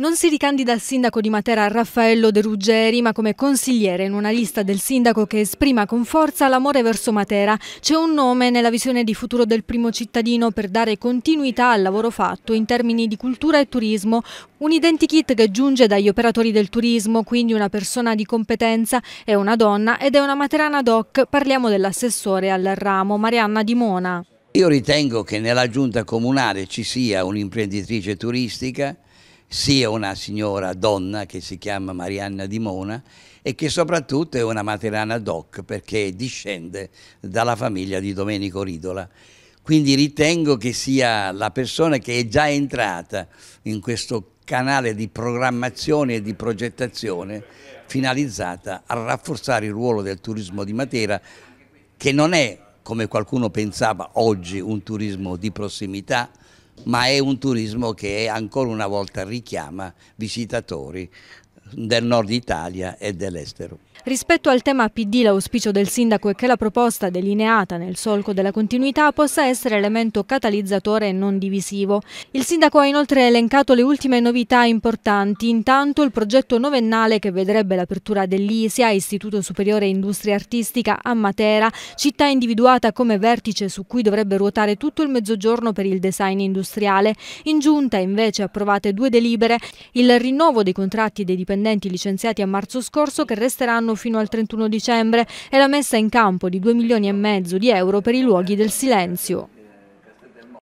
Non si ricandida al sindaco di Matera Raffaello De Ruggeri, ma come consigliere in una lista del sindaco che esprima con forza l'amore verso Matera. C'è un nome nella visione di futuro del primo cittadino per dare continuità al lavoro fatto in termini di cultura e turismo, un identikit che giunge dagli operatori del turismo, quindi una persona di competenza, è una donna ed è una materana doc. Parliamo dell'assessore al ramo Marianna Di Mona. Io ritengo che nella giunta comunale ci sia un'imprenditrice turistica sia una signora donna che si chiama Marianna di Mona e che soprattutto è una materana doc perché discende dalla famiglia di Domenico Ridola. Quindi ritengo che sia la persona che è già entrata in questo canale di programmazione e di progettazione finalizzata a rafforzare il ruolo del turismo di Matera che non è, come qualcuno pensava oggi, un turismo di prossimità, ma è un turismo che ancora una volta richiama visitatori del nord Italia e dell'estero. Rispetto al tema PD l'auspicio del sindaco è che la proposta delineata nel solco della continuità possa essere elemento catalizzatore e non divisivo. Il sindaco ha inoltre elencato le ultime novità importanti, intanto il progetto novennale che vedrebbe l'apertura dell'ISIA, Istituto Superiore Industria Artistica a Matera, città individuata come vertice su cui dovrebbe ruotare tutto il mezzogiorno per il design industriale. In giunta invece approvate due delibere, il rinnovo dei contratti dei dipendenti dipendenti licenziati a marzo scorso che resteranno fino al 31 dicembre e la messa in campo di 2 milioni e mezzo di euro per i luoghi del silenzio.